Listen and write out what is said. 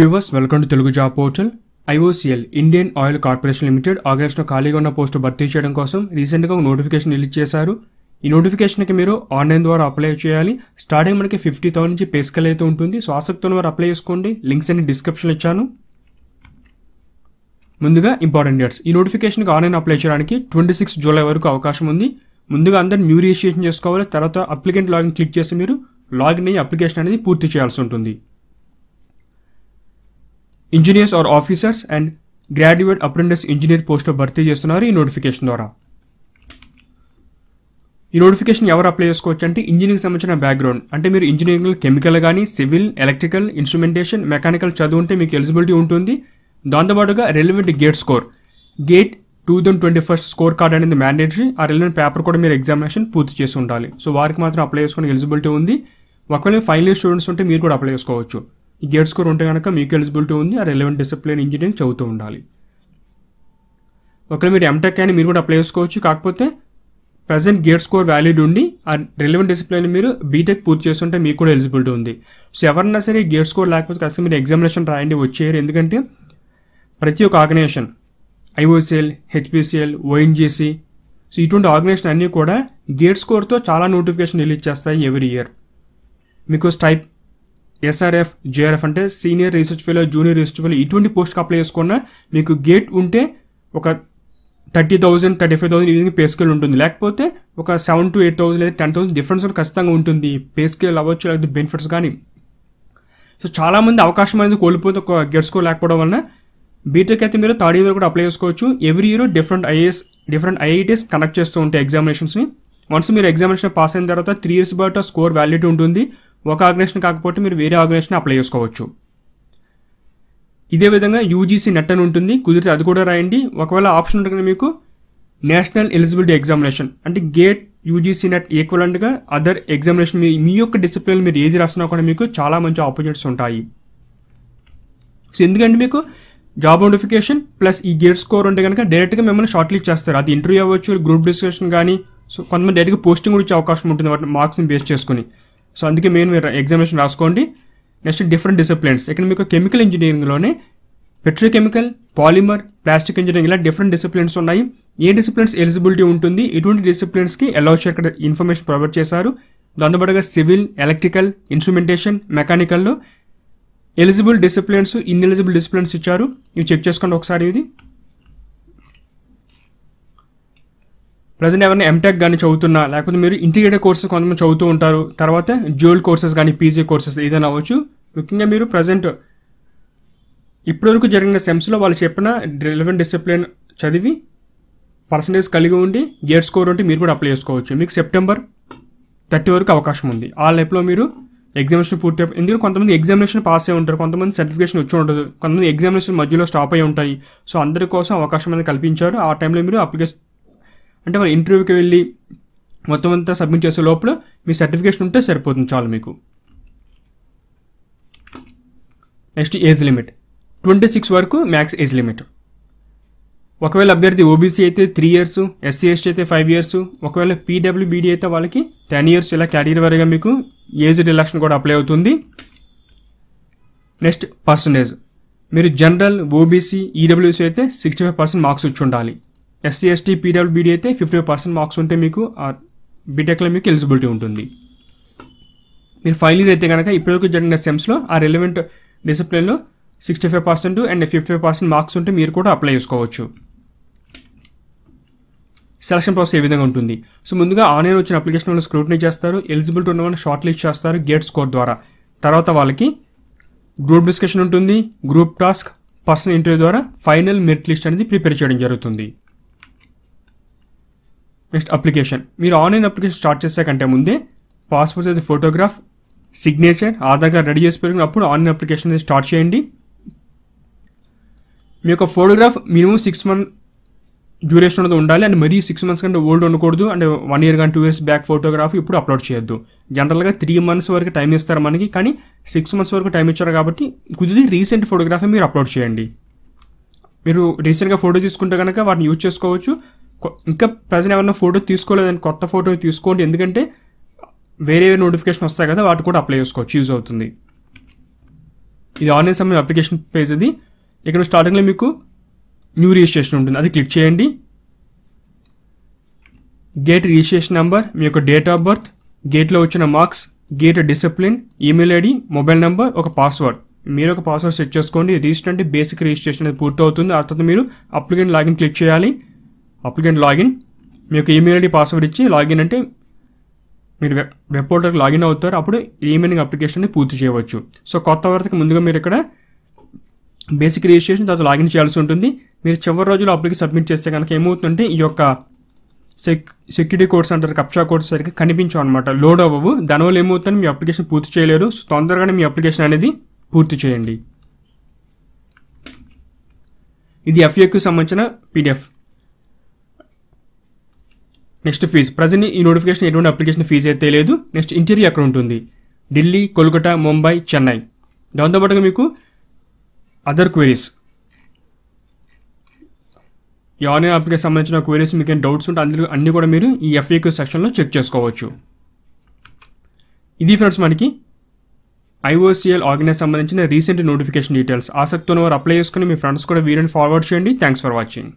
viewers welcome to Telugu job portal IOCL Indian Oil Corporation Limited ఆగస్టులో ఖాళీగా ఉన్న post భర్తీ చేయడం కోసం రీసెంట్గా ఒక నోటిఫికేషన్ రిలీజ్ చేశారు ఈ నోటిఫికేషన్కి మీరు ఆన్లైన్ ద్వారా అప్లై చేయాలి స్టార్టింగ్ మనకి ఫిఫ్టీ థౌసండ్ నుంచి పే అయితే ఉంటుంది సో ఆసక్తి వారు అప్లై చేసుకోండి లింక్స్ అన్ని డిస్క్రిప్షన్ ఇచ్చాను ముందుగా ఇంపార్టెంట్ డేట్స్ ఈ నోటిఫికేషన్కి ఆన్లైన్ అప్లై చేయడానికి ట్వంటీ సిక్స్ జూలై వరకు అవకాశం ఉంది ముందుగా అందరు న్యూ రిజిస్ట్రేషన్ చేసుకోవాలి తర్వాత అప్లికెంట్ లాగిన్ క్లిక్ చేసి మీరు లాగిన్ అయ్యి అప్లికేషన్ అనేది పూర్తి చేయాల్సి ఉంటుంది engineers or officers and graduate apprentice engineer పోస్టులో భర్తీ చేస్తున్నారు ఈ నోటిఫికేషన్ ద్వారా ఈ నోటిఫికేషన్ ఎవరు అప్లై చేసుకోవచ్చు అంటే ఇంజనీరింగ్ సంబంధించిన బ్యాక్గ్రౌండ్ అంటే మీరు ఇంజనీరింగ్ కెమికల్ కానీ సివిల్ ఎలక్ట్రికల్ ఇన్స్ట్రుమెంటేషన్ మెకానికల్ చదువు ఉంటే మీకు ఎలిజిబిలిటీ ఉంటుంది దాంతోపాటుగా relevant GATE score GATE two thousand twenty first score card అనేది మ్యాండేటరీ ఆ రెలివెంట్ పేపర్ కూడా మీరు ఎగ్జామినేషన్ పూర్తి చేసి ఉండాలి సో వారికి మాత్రం అప్లై చేసుకునే ఎలిజిబిలిటీ ఉంది ఒకవేళ ఫైనల్ ఇయర్ స్టూడెంట్స్ ఉంటే మీరు కూడా అప్లై చేసుకోవచ్చు ఈ గేట్ స్కోర్ ఉంటే కనుక మీకు ఎలిజిబిలిటీ ఉంది ఆ రెలవెంట్ డిసిప్లిన్ ఇంజనీరింగ్ చదువుతూ ఉండాలి ఒకవేళ మీరు ఎంటెక్ అని మీరు కూడా అప్లై చేసుకోవచ్చు కాకపోతే ప్రజెంట్ గేట్ స్కోర్ వ్యాలిడ్ ఉండి ఆ రెలవెంట్ డిసిప్లిన్ మీరు బీటెక్ పూర్తి చేస్తుంటే మీకు కూడా ఎలిజిబిలిటీ ఉంది సో ఎవరన్నా సరే గేట్ స్కోర్ లేకపోతే కాస్త మీరు ఎగ్జామినేషన్ రాయండి వచ్చేయారు ఎందుకంటే ప్రతి ఒక్క organisation IOCL HPCL ONGC so ఇటువంటి ఆర్గనైజేషన్ అన్నీ కూడా గేట్ స్కోర్తో చాలా నోటిఫికేషన్ రిలీజ్ చేస్తాయి ఎవ్రీ ఇయర్ మీకు స్టైప్ ఎస్ఆర్ఎఫ్ జేఆర్ఎఫ్ అంటే senior research fellow junior research fellow ఇటువంటి పోస్ట్కి అప్లై చేసుకున్నా మీకు గేట్ ఉంటే ఒక thirty thousand thirty five thousand ఈ విధంగా పే స్కేల్ ఉంటుంది లేకపోతే ఒక సెవెన్ టు ఎయిట్ థౌసండ్ లేదా టెన్ థౌసండ్ డిఫరెన్స్ ఖచ్చితంగా ఉంటుంది పే స్కేల్ అవ్వచ్చు లేకపోతే బెనిఫిట్స్ కానీ సో చాలామంది అవకాశం అనేది కోల్పోతే ఒక లేకపోవడం వలన బీటెక్ అయితే మీరు థర్డ్ ఇయర్ కూడా అప్లై చేసుకోవచ్చు every year different IAS different IITs connect చేస్తూ ఉంటాయి ఎగ్జామినేషన్స్ని వన్స్ మీరు ఎగ్జామినేషన్ పాస్ అయిన తర్వాత three years but score validity ఉంటుంది ఒక ఆర్గనైజేషన్ కాకపోతే మీరు వేరే ఆర్గనైజేషన్ అప్లై చేసుకోవచ్చు ఇదే విధంగా యూజీసీ నెట్ అని ఉంటుంది కుదిరితే అది కూడా రాయండి ఒకవేళ ఆప్షన్ ఉంటుంది మీకు నేషనల్ ఎలిజిబిలిటీ ఎగ్జామినేషన్ అంటే గేట్ యూజీసీ నెట్ ఈక్వలెంట్గా అదర్ ఎగ్జామినేషన్ మీ మీ యొక్క డిసిప్లిన్ మీరు ఏది రాసినా కూడా మీకు చాలా మంచి ఆపర్చునిటీస్ ఉంటాయి సో ఎందుకంటే మీకు జాబ్ నోటిఫికేషన్ ప్లస్ ఈ గేట్ స్కోర్ ఉంటే కనుక డైరెక్ట్గా మిమ్మల్ని షార్ట్ లిస్ట్ చేస్తారు అది ఇంటర్వ్యూ అవ్వచ్చు గ్రూప్ డిస్కషన్ కానీ సో కొంతమంది డైరెక్ట్గా పోస్టింగ్ కూడా ఇచ్చే అవకాశం ఉంటుంది వాటి మార్క్స్ని బేస్ చేసుకుని సో అందుకే మెయిన్ మీరు ఎగ్జామినేషన్ రాసుకోండి నెక్స్ట్ డిఫరెంట్ డిసిప్లిన్స్ ఇక్కడ మీకు కెమికల్ ఇంజనీరింగ్లోనే పెట్రోకెమికల్ పాలిమర్ ప్లాస్టిక్ ఇంజనీరింగ్ ఇలా డిఫరెంట్ డిసిప్లిన్స్ ఉన్నాయి ఏ డిసిప్లిన్స్ ఎలిజిబిలిటీ ఉంటుంది ఎటువంటి డిసిప్లిన్స్కి వచ్చి అక్కడ ఇన్ఫర్మేషన్ ప్రొవైడ్ చేశారు దాంతోపాటుగా సివిల్ ఎలక్ట్రికల్ ఇన్స్ట్రుమెంటేషన్ మెకానికల్లో ఎలిజిబుల్ డిసిప్లిన్స్ ఎలిజిబుల్ డిసిప్లిన్స్ ఇచ్చారు ఇవి చెక్ చేసుకోండి ఒకసారి ఇది ప్రజెంట్ ఎవరైనా ఎంటెక్ కానీ చదువుతున్నా లేకపోతే మీరు ఇంటిగ్రేటెడ్ కోర్సెస్ కొంతమంది చదువుతూ ఉంటారు తర్వాత జ్యూల్ కోర్సెస్ కానీ పీజీ కోర్సెస్ ఏదైనా అవ్వచ్చు ముఖ్యంగా మీరు ప్రజెంట్ ఇప్పటివరకు జరిగిన సెమ్స్లో వాళ్ళు చెప్పిన రిలవెంట్ డిసిప్లిన్ చదివి పర్సంటేజ్ కలిగి ఉండి ఇయర్ స్కోర్ ఉంటే మీరు కూడా అప్లై చేసుకోవచ్చు మీకు సెప్టెంబర్ థర్టీ వరకు అవకాశం ఉంది ఆ లైఫ్లో మీరు ఎగ్జామినేషన్ పూర్తి ఎందుకంటే కొంతమంది ఎగ్జామినేషన్ పాస్ అయి ఉంటారు కొంతమంది సర్టిఫికేషన్ వచ్చి ఉండదు కొంతమంది ఎగ్జామినేషన్ మధ్యలో స్టాప్ అయి ఉంటాయి సో అందరి కోసం అవకాశం అనేది కల్పించారు ఆ టైంలో మీరు అప్లికేషన్ అంటే మరి ఇంటర్వ్యూకి వెళ్ళి మొత్తం అంతా సబ్మిట్ చేసే లోపల మీ సర్టిఫికేషన్ ఉంటే సరిపోతుంది చాలు మీకు next age limit twenty six వరకు మ్యాక్స్ ఏజ్ లిమిట్ ఒకవేళ అభ్యర్థి ఓబీసీ అయితే త్రీ ఇయర్స్ ఎస్సీ ఎస్టీ అయితే ఫైవ్ ఇయర్స్ ఒకవేళ పీడబ్ల్యూబీడీ అయితే వాళ్ళకి టెన్ ఇయర్స్ ఇలా క్యాటగిరీ వరగా మీకు ఏజ్ రిలాక్షన్ కూడా అప్లై అవుతుంది నెక్స్ట్ పర్సంటేజ్ మీరు జనరల్ ఓబీసీ ఈడబ్ల్యూసీ అయితే సిక్స్టీ ఫైవ్ పర్సెంట్ మార్క్స్ ఇచ్చి ఉండాలి ఎస్సీ ఎస్టీ పీడబ్ల్యూబీడీ అయితే ఫిఫ్టీ పర్సెంట్ మార్క్స్ ఉంటే మీకు బీటెక్లో మీకు ఎలిజిబిలిటీ ఉంటుంది మీరు ఫైనల్ ఇయర్ అయితే కనుక ఇప్పటివరకు జరిగిన సెమ్స్లో ఆ రిలవెంట్ డిసిప్లిన్లో sixty five percent and fifty five percent marks ఉంటే మీరు కూడా అప్లై చేసుకోవచ్చు సెలక్షన్ ప్రాసెస్ ఏ విధంగా ఉంటుంది సో ముందుగా ఆన్లైన్ వచ్చిన అప్లికేషన్ వాళ్ళు స్క్రూటినీ చేస్తారు ఎలిజిబిలిటీ ఉన్న వాళ్ళు షార్ట్ లిస్ట్ చేస్తారు గేట్ స్కోర్ ద్వారా తర్వాత వాళ్ళకి గ్రూప్ డిస్కషన్ ఉంటుంది గ్రూప్ టాస్క్ పర్సనల్ ఇంటర్వ్యూ ద్వారా ఫైనల్ మెరిట్ లిస్ట్ అనేది ప్రిపేర్ చేయడం జరుగుతుంది నెక్స్ట్ అప్లికేషన్ మీరు ఆన్లైన్ అప్లికేషన్ స్టార్ట్ చేసే కంటే ముందే passport size photograph signature Aadhaar card ready చేసి అప్పుడు ఆన్లైన్ అప్లికేషన్ స్టార్ట్ చేయండి మీ యొక్క photograph minimum six month duration అనేది ఉండాలి అండ్ మరీ సిక్స్ మంత్స్ కంటే ఓల్డ్ ఉండకూడదు అండ్ వన్ ఇయర్ కానీ టూ ఇయర్స్ బ్యాక్ ఫోటోగ్రాఫ్ ఇప్పుడు అప్లోడ్ చేయొద్దు జనరల్గా త్రీ మంత్స్ వరకు టైం ఇస్తారు మనకి కానీ సిక్స్ మంత్స్ వరకు టైం ఇచ్చారు కాబట్టి కుదిరి రీసెంట్ ఫోటోగ్రాఫీ మీరు అప్లోడ్ చేయండి మీరు రీసెంట్గా ఫోటో తీసుకుంటే కనుక వాటిని యూజ్ చేసుకోవచ్చు ఇంకా ప్రజలు ఎవరైనా ఫోటో తీసుకోలేదని కొత్త ఫోటో తీసుకోండి ఎందుకంటే వేరే వేరే నోటిఫికేషన్ వస్తాయి కదా వాటి కూడా అప్లై చేసుకోవచ్చు యూజ్ అవుతుంది ఇది ఆన్లైన్ సమయం అప్లికేషన్ పేజ్ అది ఇక్కడ స్టార్టింగ్లో మీకు న్యూ రిజిస్ట్రేషన్ ఉంటుంది అది క్లిక్ చేయండి గేట్ రిజిస్ట్రేషన్ నెంబర్ మీ యొక్క డేట్ ఆఫ్ బర్త్ గేట్లో వచ్చిన marks GATE discipline email ID mobile number ఒక పాస్వర్డ్ మీరు ఒక పాస్వర్డ్ సెట్ చేసుకోండి రిజిస్టర్ అంటే బేసిక్ రిజిస్ట్రేషన్ అది పూర్తవుతుంది ఆ తర్వాత మీరు అప్లికేషన్ లాగిన్ క్లిక్ చేయాలి అప్లికెంట్ లాగిన్ మీకు ఈమెయిల్ ఐడి పాస్వర్డ్ ఇచ్చి లాగిన్ అంటే మీరు వెబ్ వెబ్ పోర్టల్కి లాగిన్ అవుతారు అప్పుడు ఈమెయిలింగ్ అప్లికేషన్ని పూర్తి చేయవచ్చు సో కొత్త వరకు ముందుగా మీరు ఇక్కడ బేసిక్ రిజిస్ట్రేషన్ తర్వాత లాగిన్ చేయాల్సి ఉంటుంది మీరు చివరి రోజులు అప్లికి సబ్మిట్ చేస్తే కనుక ఏమవుతుందంటే ఈ యొక్క సెక్ సెక్యూరిటీ కోడ్స్ అంటారు కప్చా కోడ్స్ సరిగ్గా కనిపించవు అనమాట లోడ్ అవ్వవు దానివల్ల ఏమవుతుంది మీ అప్లికేషన్ పూర్తి చేయలేరు సో తొందరగానే మీ అప్లికేషన్ అనేది పూర్తి చేయండి ఇది ఎఫ్ఏకు సంబంధించిన పీడిఎఫ్ నెక్స్ట్ ఫీజు ప్రజెంట్ ఈ నోటిఫికేషన్ ఎటువంటి అప్లికేషన్ ఫీజు అయితే లేదు నెక్స్ట్ ఇంటీరియర్ అక్కడ ఉంటుంది ఢిల్లీ కోల్కతా ముంబై చెన్నై దాంతోపాటుగా మీకు అదర్ క్వైరీస్ ఈ ఆన్లైన్ అప్లికేషన్ సంబంధించిన క్వైరీస్ మీకు ఏం డౌట్స్ ఉంటే అందులో అన్నీ కూడా మీరు ఈ ఎఫ్ఏక్యూ సెక్షన్లో చెక్ చేసుకోవచ్చు ఇది ఫ్రెండ్స్ మనకి ఐఓసిఎల్ ఆర్గనైజ్ సంబంధించిన రీసెంట్ నోటిఫికేషన్ డీటెయిల్స్ ఆసక్తి ఉన్న వారు అప్లై చేసుకుని మీ ఫ్రెండ్స్ కూడా వీడియోని ఫార్వర్డ్ చేయండి థ్యాంక్స్ ఫర్ వాచింగ్